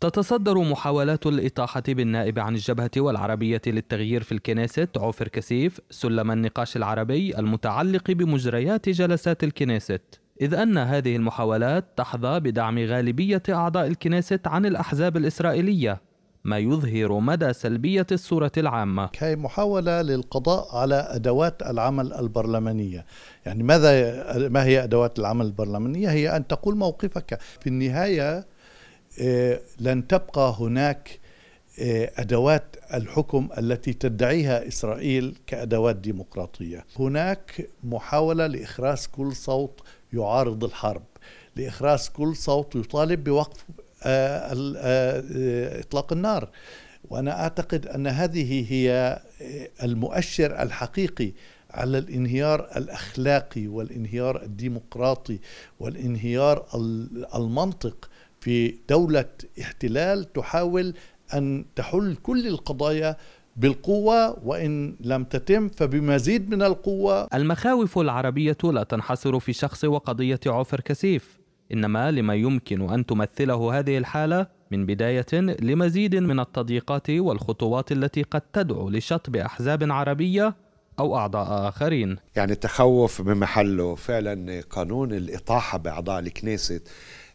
تتصدر محاولات الإطاحة بالنائب عن الجبهة والعربية للتغيير في الكنيست عوفر كسيف سلم النقاش العربي المتعلق بمجريات جلسات الكنيست إذ أن هذه المحاولات تحظى بدعم غالبية أعضاء الكنيست عن الأحزاب الإسرائيلية ما يظهر مدى سلبية الصورة العامة هي محاولة للقضاء على أدوات العمل البرلمانية يعني ماذا ما هي أدوات العمل البرلمانية هي أن تقول موقفك في النهاية آه، لن تبقى هناك آه، أدوات الحكم التي تدعيها إسرائيل كأدوات ديمقراطية هناك محاولة لإخراج كل صوت يعارض الحرب لإخراج كل صوت يطالب بوقف آه، آه، اطلاق النار وانا اعتقد ان هذه هي آه، المؤشر الحقيقي على الانهيار الاخلاقي والانهيار الديمقراطي والانهيار المنطق في دوله احتلال تحاول ان تحل كل القضايا بالقوة وإن لم تتم فبمزيد من القوة المخاوف العربية لا تنحصر في شخص وقضية عوفر كسيف إنما لما يمكن أن تمثله هذه الحالة من بداية لمزيد من التضييقات والخطوات التي قد تدعو لشطب أحزاب عربية أو أعضاء آخرين يعني التخوف بمحله فعلا قانون الإطاحة بأعضاء الكنيسة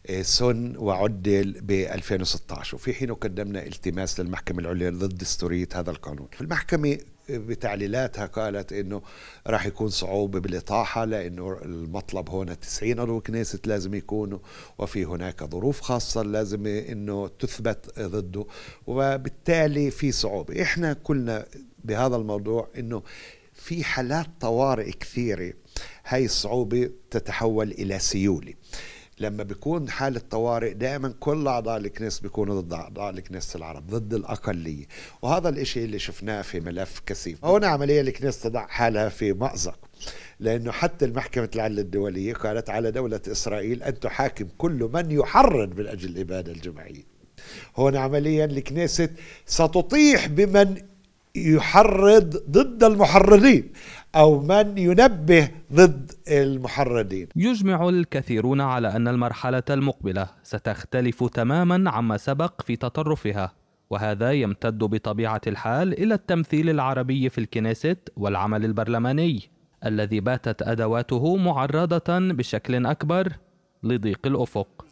آه، سن وعدل ب 2016 وفي حينه قدمنا التماس للمحكمة العليا ضد دستورية هذا القانون المحكمة بتعليلاتها قالت انه راح يكون صعوبه بالاطاحه لانه المطلب هون 90 عضو كنيسه لازم يكونوا وفي هناك ظروف خاصه لازم انه تثبت ضده وبالتالي في صعوبه، احنا كلنا بهذا الموضوع انه في حالات طوارئ كثيرة هاي الصعوبة تتحول إلى سيولة لما بيكون حالة طوارئ دائما كل أعضاء الكنيسة بيكونوا ضد أعضاء الكنيسة العرب ضد الأقلية وهذا الإشي اللي شفناه في ملف كثيف هنا عمليا الكنيسة تضع حالها في مأزق لأنه حتى المحكمة العدل الدولية قالت على دولة إسرائيل أن تحاكم كل من يحرض من أجل الإبادة الجماعية هون عمليا الكنيسة ستطيح بمن يحرض ضد المحرضين أو من ينبه ضد المحرضين يجمع الكثيرون على أن المرحلة المقبلة ستختلف تماما عما سبق في تطرفها وهذا يمتد بطبيعة الحال إلى التمثيل العربي في الكنيست والعمل البرلماني الذي باتت أدواته معرضة بشكل أكبر لضيق الأفق